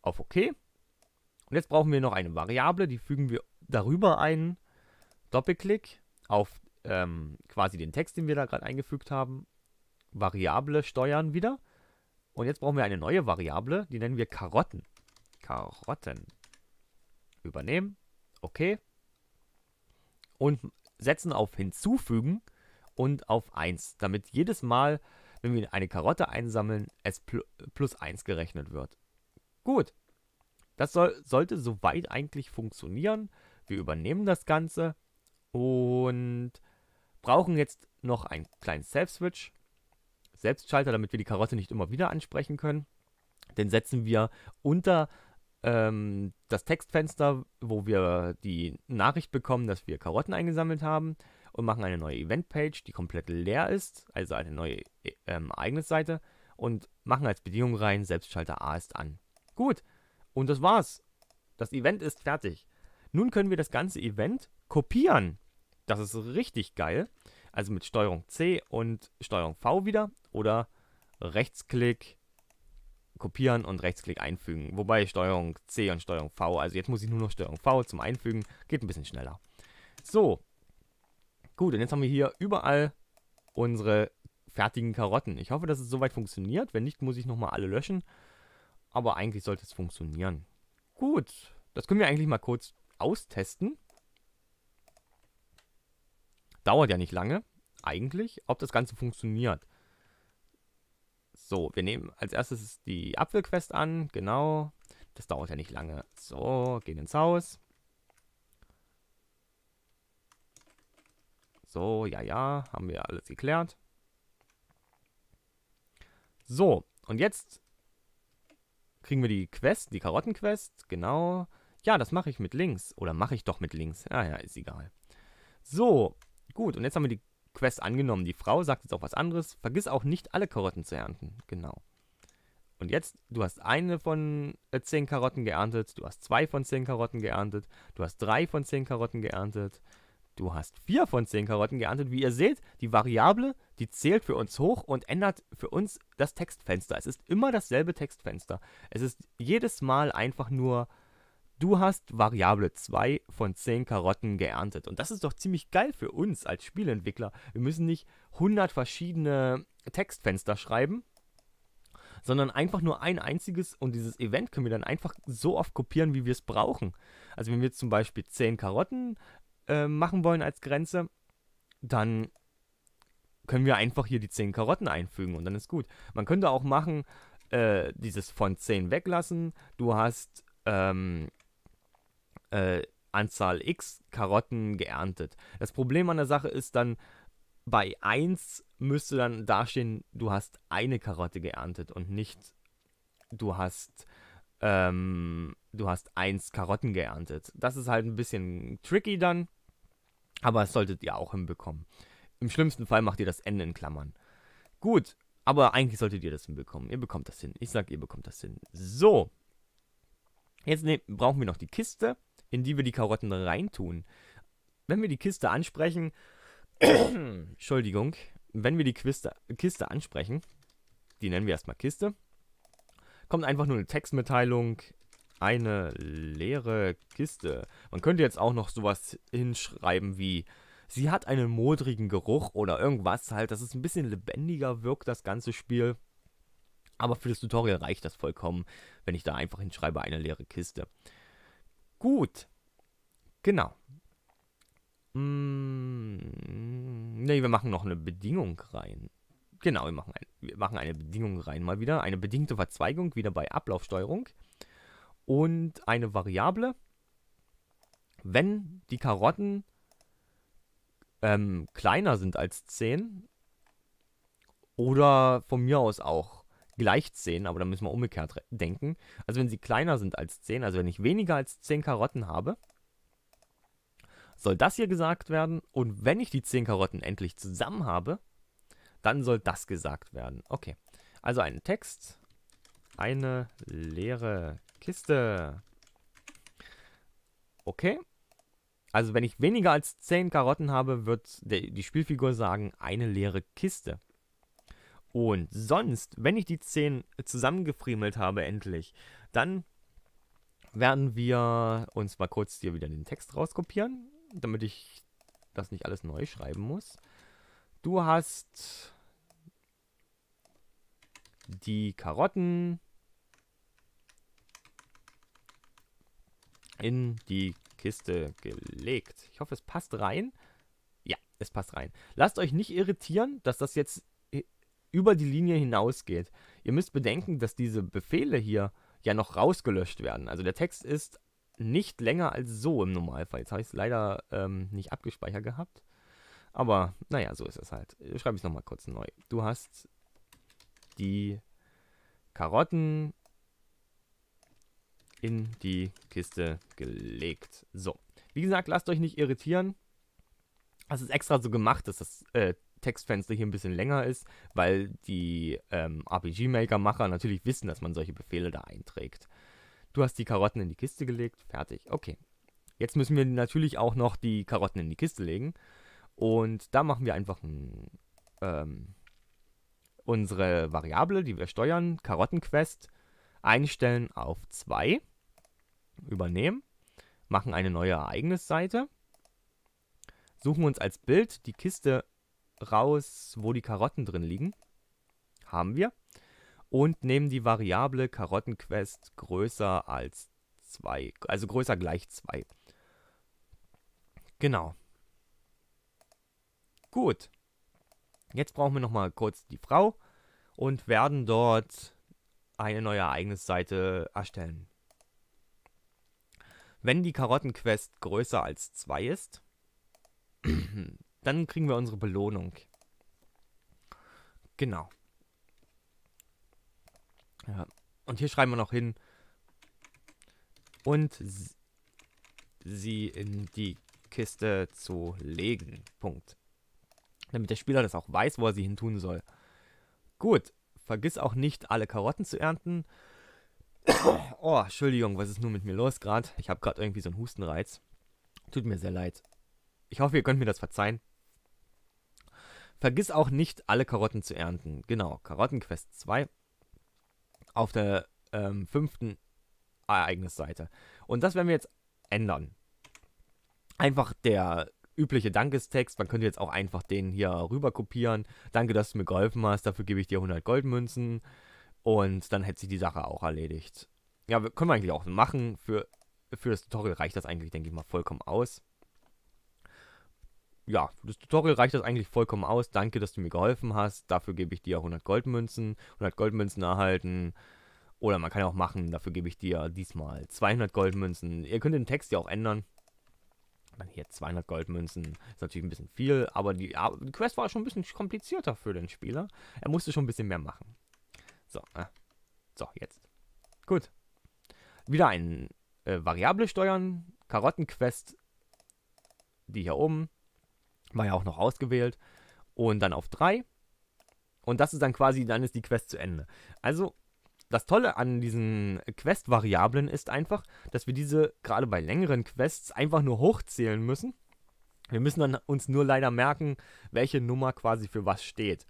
Auf OK. Und jetzt brauchen wir noch eine Variable, die fügen wir darüber ein. Doppelklick auf ähm, quasi den Text, den wir da gerade eingefügt haben, Variable steuern wieder. Und jetzt brauchen wir eine neue Variable, die nennen wir Karotten. Karotten. Übernehmen. Okay. Und setzen auf Hinzufügen und auf 1, damit jedes Mal, wenn wir eine Karotte einsammeln, es plus 1 gerechnet wird. Gut. Das soll, sollte soweit eigentlich funktionieren. Wir übernehmen das Ganze und brauchen jetzt noch einen kleinen Self-Switch, Selbstschalter, damit wir die Karotte nicht immer wieder ansprechen können. Den setzen wir unter ähm, das Textfenster, wo wir die Nachricht bekommen, dass wir Karotten eingesammelt haben und machen eine neue Event-Page, die komplett leer ist, also eine neue äh, ähm, eigene Seite und machen als Bedingung rein, Selbstschalter A ist an. Gut, und das war's. Das Event ist fertig. Nun können wir das ganze Event kopieren das ist richtig geil. Also mit Steuerung C und Steuerung V wieder oder Rechtsklick kopieren und Rechtsklick einfügen. Wobei Steuerung C und Steuerung V, also jetzt muss ich nur noch Steuerung V zum Einfügen, geht ein bisschen schneller. So, gut, und jetzt haben wir hier überall unsere fertigen Karotten. Ich hoffe, dass es soweit funktioniert. Wenn nicht, muss ich nochmal alle löschen. Aber eigentlich sollte es funktionieren. Gut, das können wir eigentlich mal kurz austesten. Dauert ja nicht lange, eigentlich, ob das Ganze funktioniert. So, wir nehmen als erstes die Apfelquest an, genau. Das dauert ja nicht lange. So, gehen ins Haus. So, ja, ja, haben wir alles geklärt. So, und jetzt kriegen wir die Quest, die Karottenquest, genau. Ja, das mache ich mit links. Oder mache ich doch mit links. Ja, ja, ist egal. So, Gut, und jetzt haben wir die Quest angenommen. Die Frau sagt jetzt auch was anderes. Vergiss auch nicht, alle Karotten zu ernten. Genau. Und jetzt, du hast eine von äh, zehn Karotten geerntet, du hast zwei von zehn Karotten geerntet, du hast drei von zehn Karotten geerntet, du hast vier von zehn Karotten geerntet. Wie ihr seht, die Variable, die zählt für uns hoch und ändert für uns das Textfenster. Es ist immer dasselbe Textfenster. Es ist jedes Mal einfach nur Du hast Variable 2 von 10 Karotten geerntet. Und das ist doch ziemlich geil für uns als Spielentwickler. Wir müssen nicht 100 verschiedene Textfenster schreiben, sondern einfach nur ein einziges und dieses Event können wir dann einfach so oft kopieren, wie wir es brauchen. Also wenn wir zum Beispiel 10 Karotten äh, machen wollen als Grenze, dann können wir einfach hier die 10 Karotten einfügen und dann ist gut. Man könnte auch machen, äh, dieses von 10 weglassen. Du hast ähm, äh, Anzahl X Karotten geerntet. Das Problem an der Sache ist dann, bei 1 müsste dann dastehen, du hast eine Karotte geerntet und nicht du hast ähm, du hast 1 Karotten geerntet. Das ist halt ein bisschen tricky dann, aber das solltet ihr auch hinbekommen. Im schlimmsten Fall macht ihr das Ende in Klammern. Gut, aber eigentlich solltet ihr das hinbekommen. Ihr bekommt das hin. Ich sag, ihr bekommt das hin. So. Jetzt ne brauchen wir noch die Kiste in die wir die Karotten reintun. Wenn wir die Kiste ansprechen, Entschuldigung, wenn wir die Quiste, Kiste ansprechen, die nennen wir erstmal Kiste, kommt einfach nur eine Textmitteilung, eine leere Kiste. Man könnte jetzt auch noch sowas hinschreiben wie, sie hat einen modrigen Geruch oder irgendwas halt, dass es ein bisschen lebendiger wirkt, das ganze Spiel. Aber für das Tutorial reicht das vollkommen, wenn ich da einfach hinschreibe, eine leere Kiste. Gut. Genau. Mm, ne, wir machen noch eine Bedingung rein. Genau, wir machen, ein, wir machen eine Bedingung rein mal wieder. Eine bedingte Verzweigung wieder bei Ablaufsteuerung. Und eine Variable. Wenn die Karotten ähm, kleiner sind als 10 oder von mir aus auch gleich 10, aber da müssen wir umgekehrt denken. Also wenn sie kleiner sind als 10, also wenn ich weniger als 10 Karotten habe, soll das hier gesagt werden. Und wenn ich die 10 Karotten endlich zusammen habe, dann soll das gesagt werden. Okay, also einen Text. Eine leere Kiste. Okay. Also wenn ich weniger als 10 Karotten habe, wird die Spielfigur sagen, eine leere Kiste. Und sonst, wenn ich die 10 zusammengefriemelt habe, endlich, dann werden wir uns mal kurz hier wieder den Text rauskopieren, damit ich das nicht alles neu schreiben muss. Du hast die Karotten in die Kiste gelegt. Ich hoffe, es passt rein. Ja, es passt rein. Lasst euch nicht irritieren, dass das jetzt über die Linie hinausgeht. Ihr müsst bedenken, dass diese Befehle hier ja noch rausgelöscht werden. Also der Text ist nicht länger als so im Normalfall. Jetzt habe ich es leider ähm, nicht abgespeichert gehabt. Aber naja, so ist es halt. Ich Schreibe es nochmal kurz neu. Du hast die Karotten in die Kiste gelegt. So. Wie gesagt, lasst euch nicht irritieren. Das ist extra so gemacht, dass das äh, Textfenster hier ein bisschen länger ist, weil die ähm, RPG-Maker-Macher natürlich wissen, dass man solche Befehle da einträgt. Du hast die Karotten in die Kiste gelegt, fertig, okay. Jetzt müssen wir natürlich auch noch die Karotten in die Kiste legen und da machen wir einfach ein, ähm, unsere Variable, die wir steuern, Karottenquest, einstellen auf 2, übernehmen, machen eine neue Ereignisseite suchen uns als Bild die Kiste raus, wo die Karotten drin liegen. Haben wir. Und nehmen die Variable Karottenquest größer als 2. Also größer gleich 2. Genau. Gut. Jetzt brauchen wir nochmal kurz die Frau und werden dort eine neue Ereignisseite erstellen. Wenn die Karottenquest größer als 2 ist, Dann kriegen wir unsere Belohnung. Genau. Ja. Und hier schreiben wir noch hin. Und sie in die Kiste zu legen. Punkt. Damit der Spieler das auch weiß, wo er sie hin tun soll. Gut. Vergiss auch nicht, alle Karotten zu ernten. Oh, Entschuldigung, was ist nun mit mir los gerade? Ich habe gerade irgendwie so einen Hustenreiz. Tut mir sehr leid. Ich hoffe, ihr könnt mir das verzeihen. Vergiss auch nicht, alle Karotten zu ernten. Genau, Karottenquest 2 auf der ähm, fünften Ereignisseite. Und das werden wir jetzt ändern. Einfach der übliche Dankestext. Man könnte jetzt auch einfach den hier rüber kopieren. Danke, dass du mir geholfen hast. Dafür gebe ich dir 100 Goldmünzen. Und dann hätte sich die Sache auch erledigt. Ja, können wir eigentlich auch machen. Für, für das Tutorial reicht das eigentlich, denke ich mal, vollkommen aus ja, das Tutorial reicht das eigentlich vollkommen aus. Danke, dass du mir geholfen hast. Dafür gebe ich dir 100 Goldmünzen. 100 Goldmünzen erhalten. Oder man kann auch machen, dafür gebe ich dir diesmal 200 Goldmünzen. Ihr könnt den Text ja auch ändern. Dann hier 200 Goldmünzen. Ist natürlich ein bisschen viel, aber die, aber die, Quest war schon ein bisschen komplizierter für den Spieler. Er musste schon ein bisschen mehr machen. So, äh. so jetzt. Gut. Wieder ein äh, Variable steuern. Karottenquest. Die hier oben. War ja auch noch ausgewählt. Und dann auf 3. Und das ist dann quasi, dann ist die Quest zu Ende. Also, das Tolle an diesen Quest-Variablen ist einfach, dass wir diese gerade bei längeren Quests einfach nur hochzählen müssen. Wir müssen dann uns nur leider merken, welche Nummer quasi für was steht.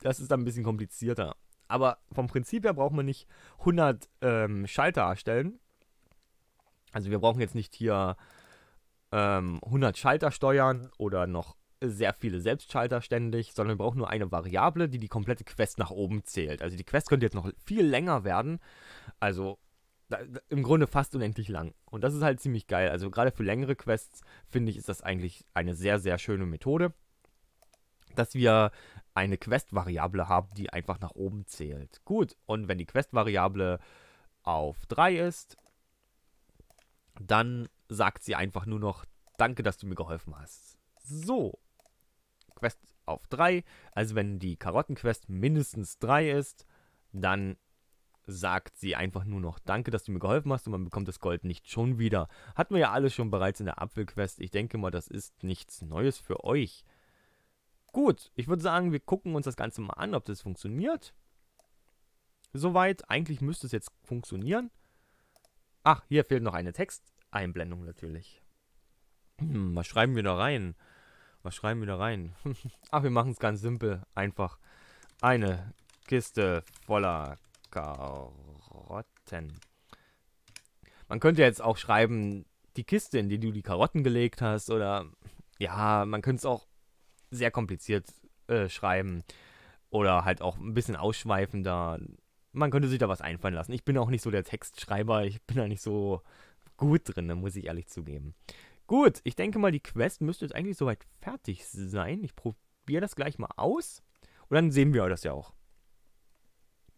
Das ist dann ein bisschen komplizierter. Aber vom Prinzip her braucht man nicht 100 ähm, Schalter erstellen. Also wir brauchen jetzt nicht hier ähm, 100 Schalter steuern oder noch sehr viele Selbstschalter ständig, sondern braucht nur eine Variable, die die komplette Quest nach oben zählt. Also die Quest könnte jetzt noch viel länger werden. Also da, im Grunde fast unendlich lang. Und das ist halt ziemlich geil. Also gerade für längere Quests finde ich, ist das eigentlich eine sehr, sehr schöne Methode, dass wir eine Quest-Variable haben, die einfach nach oben zählt. Gut, und wenn die Quest-Variable auf 3 ist, dann sagt sie einfach nur noch, danke, dass du mir geholfen hast. So, Quest auf 3. Also wenn die Karottenquest mindestens 3 ist, dann sagt sie einfach nur noch Danke, dass du mir geholfen hast und man bekommt das Gold nicht schon wieder. Hatten wir ja alles schon bereits in der Apfelquest. Ich denke mal, das ist nichts Neues für euch. Gut, ich würde sagen, wir gucken uns das Ganze mal an, ob das funktioniert. Soweit, eigentlich müsste es jetzt funktionieren. Ach, hier fehlt noch eine Text. Einblendung natürlich. Hm, was schreiben wir da rein? Was schreiben wir da rein? Ach, wir machen es ganz simpel. Einfach eine Kiste voller Karotten. Man könnte jetzt auch schreiben, die Kiste, in die du die Karotten gelegt hast. Oder ja, man könnte es auch sehr kompliziert äh, schreiben. Oder halt auch ein bisschen ausschweifender. Man könnte sich da was einfallen lassen. Ich bin auch nicht so der Textschreiber. Ich bin da nicht so gut drin, ne, muss ich ehrlich zugeben. Gut, ich denke mal, die Quest müsste jetzt eigentlich soweit fertig sein. Ich probiere das gleich mal aus. Und dann sehen wir das ja auch.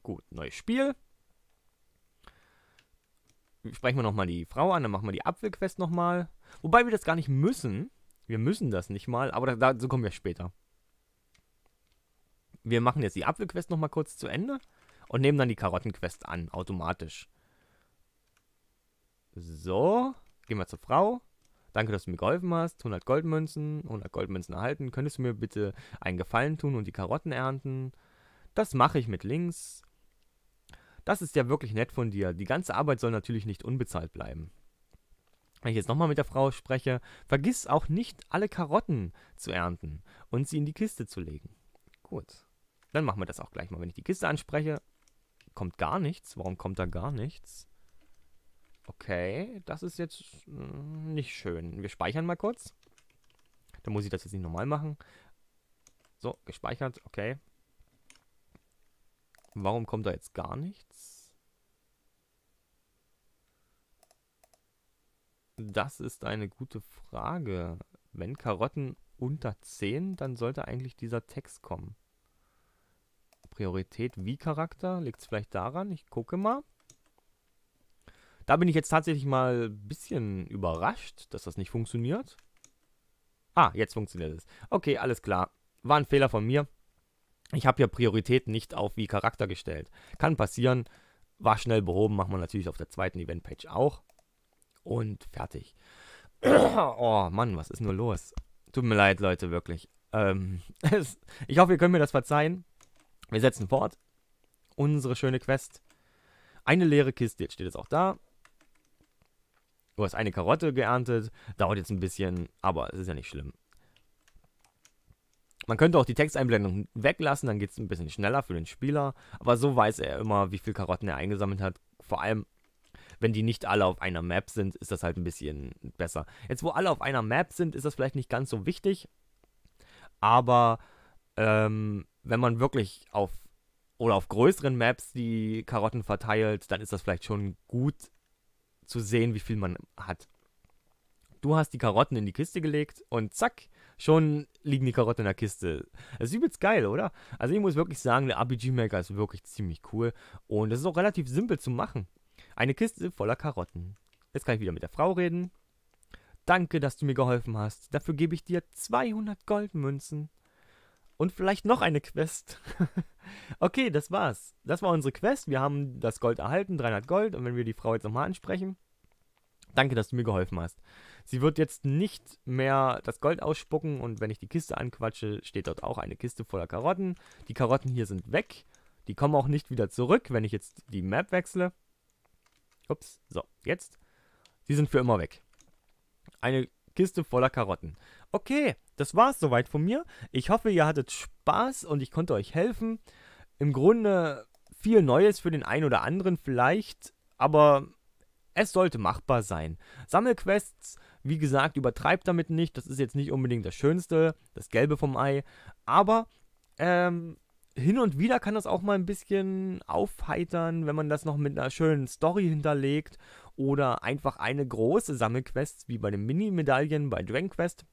Gut, neues Spiel. Sprechen wir nochmal die Frau an, dann machen wir die Apfelquest nochmal. Wobei wir das gar nicht müssen. Wir müssen das nicht mal, aber dazu kommen wir später. Wir machen jetzt die Apfelquest nochmal kurz zu Ende und nehmen dann die Karottenquest an, automatisch. So, gehen wir zur Frau. Danke, dass du mir geholfen hast. 100 Goldmünzen, 100 Goldmünzen erhalten. Könntest du mir bitte einen Gefallen tun und die Karotten ernten? Das mache ich mit links. Das ist ja wirklich nett von dir. Die ganze Arbeit soll natürlich nicht unbezahlt bleiben. Wenn ich jetzt nochmal mit der Frau spreche, vergiss auch nicht, alle Karotten zu ernten und sie in die Kiste zu legen. Gut. Dann machen wir das auch gleich mal. Wenn ich die Kiste anspreche, kommt gar nichts. Warum kommt da gar nichts? Okay, das ist jetzt hm, nicht schön. Wir speichern mal kurz. Dann muss ich das jetzt nicht normal machen. So, gespeichert, okay. Warum kommt da jetzt gar nichts? Das ist eine gute Frage. Wenn Karotten unter 10, dann sollte eigentlich dieser Text kommen. Priorität wie Charakter? Liegt es vielleicht daran? Ich gucke mal. Da bin ich jetzt tatsächlich mal ein bisschen überrascht, dass das nicht funktioniert. Ah, jetzt funktioniert es. Okay, alles klar. War ein Fehler von mir. Ich habe hier Prioritäten nicht auf wie Charakter gestellt. Kann passieren. War schnell behoben, machen wir natürlich auf der zweiten Event-Page auch. Und fertig. oh Mann, was ist nur los? Tut mir leid, Leute, wirklich. Ähm, es, ich hoffe, ihr könnt mir das verzeihen. Wir setzen fort. Unsere schöne Quest. Eine leere Kiste, jetzt steht es auch da. Du hast eine Karotte geerntet, dauert jetzt ein bisschen, aber es ist ja nicht schlimm. Man könnte auch die Texteinblendung weglassen, dann geht es ein bisschen schneller für den Spieler. Aber so weiß er immer, wie viele Karotten er eingesammelt hat. Vor allem, wenn die nicht alle auf einer Map sind, ist das halt ein bisschen besser. Jetzt, wo alle auf einer Map sind, ist das vielleicht nicht ganz so wichtig. Aber ähm, wenn man wirklich auf oder auf größeren Maps die Karotten verteilt, dann ist das vielleicht schon gut zu sehen, wie viel man hat. Du hast die Karotten in die Kiste gelegt und zack, schon liegen die Karotten in der Kiste. Das ist übelst geil, oder? Also ich muss wirklich sagen, der RPG Maker ist wirklich ziemlich cool und das ist auch relativ simpel zu machen. Eine Kiste voller Karotten. Jetzt kann ich wieder mit der Frau reden. Danke, dass du mir geholfen hast. Dafür gebe ich dir 200 Goldmünzen. Und vielleicht noch eine Quest. okay, das war's. Das war unsere Quest. Wir haben das Gold erhalten, 300 Gold. Und wenn wir die Frau jetzt nochmal ansprechen, danke, dass du mir geholfen hast. Sie wird jetzt nicht mehr das Gold ausspucken und wenn ich die Kiste anquatsche, steht dort auch eine Kiste voller Karotten. Die Karotten hier sind weg. Die kommen auch nicht wieder zurück, wenn ich jetzt die Map wechsle. Ups, so, jetzt. Die sind für immer weg. Eine Kiste voller Karotten. Okay, das war es soweit von mir. Ich hoffe, ihr hattet Spaß und ich konnte euch helfen. Im Grunde viel Neues für den einen oder anderen vielleicht, aber es sollte machbar sein. Sammelquests, wie gesagt, übertreibt damit nicht. Das ist jetzt nicht unbedingt das Schönste, das Gelbe vom Ei. Aber ähm, hin und wieder kann das auch mal ein bisschen aufheitern, wenn man das noch mit einer schönen Story hinterlegt oder einfach eine große Sammelquest, wie bei den Mini-Medaillen bei Dragon Quest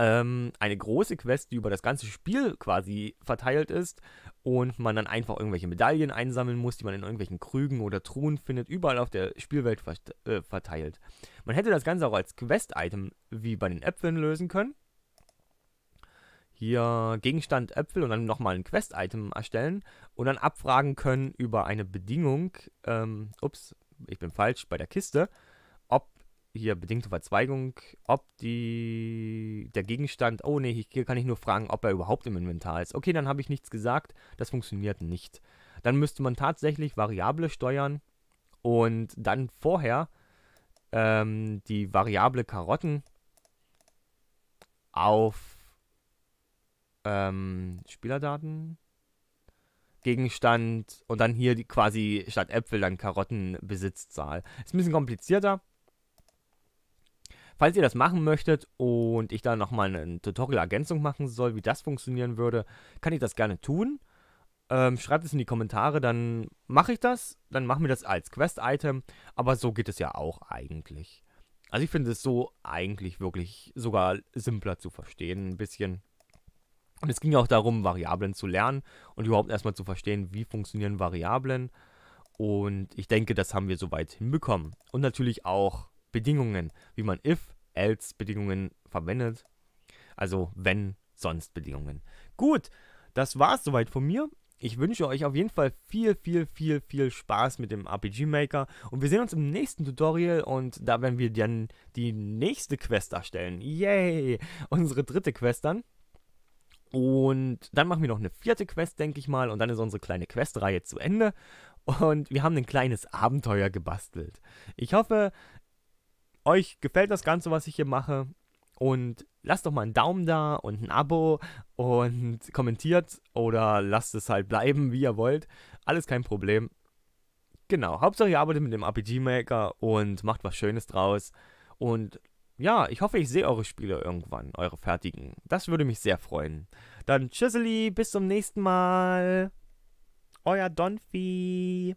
ähm, eine große Quest, die über das ganze Spiel quasi verteilt ist und man dann einfach irgendwelche Medaillen einsammeln muss, die man in irgendwelchen Krügen oder Truhen findet, überall auf der Spielwelt äh, verteilt. Man hätte das Ganze auch als Quest-Item wie bei den Äpfeln lösen können. Hier Gegenstand Äpfel und dann nochmal ein Quest-Item erstellen und dann abfragen können über eine Bedingung. Ähm, ups, ich bin falsch bei der Kiste hier bedingte Verzweigung, ob die, der Gegenstand, oh ne, hier kann ich nur fragen, ob er überhaupt im Inventar ist. Okay, dann habe ich nichts gesagt, das funktioniert nicht. Dann müsste man tatsächlich Variable steuern und dann vorher ähm, die Variable Karotten auf ähm, Spielerdaten, Gegenstand und dann hier die quasi statt Äpfel dann Karotten Besitzzahl. Ist ein bisschen komplizierter, Falls ihr das machen möchtet und ich da nochmal eine Tutorial-Ergänzung machen soll, wie das funktionieren würde, kann ich das gerne tun. Ähm, schreibt es in die Kommentare, dann mache ich das, dann machen wir das als Quest-Item, aber so geht es ja auch eigentlich. Also ich finde es so eigentlich wirklich sogar simpler zu verstehen, ein bisschen. Und es ging ja auch darum, Variablen zu lernen und überhaupt erstmal zu verstehen, wie funktionieren Variablen. Und ich denke, das haben wir soweit hinbekommen. Und natürlich auch Bedingungen, wie man if-else-Bedingungen verwendet. Also wenn, sonst Bedingungen. Gut, das war es soweit von mir. Ich wünsche euch auf jeden Fall viel, viel, viel, viel Spaß mit dem RPG Maker und wir sehen uns im nächsten Tutorial und da werden wir dann die nächste Quest erstellen. Yay! Unsere dritte Quest dann. Und dann machen wir noch eine vierte Quest, denke ich mal, und dann ist unsere kleine Questreihe zu Ende und wir haben ein kleines Abenteuer gebastelt. Ich hoffe, euch gefällt das Ganze, was ich hier mache. Und lasst doch mal einen Daumen da und ein Abo und kommentiert oder lasst es halt bleiben, wie ihr wollt. Alles kein Problem. Genau, Hauptsache ihr arbeitet mit dem RPG Maker und macht was Schönes draus. Und ja, ich hoffe, ich sehe eure Spiele irgendwann, eure fertigen. Das würde mich sehr freuen. Dann tschüsseli, bis zum nächsten Mal. Euer Donfi.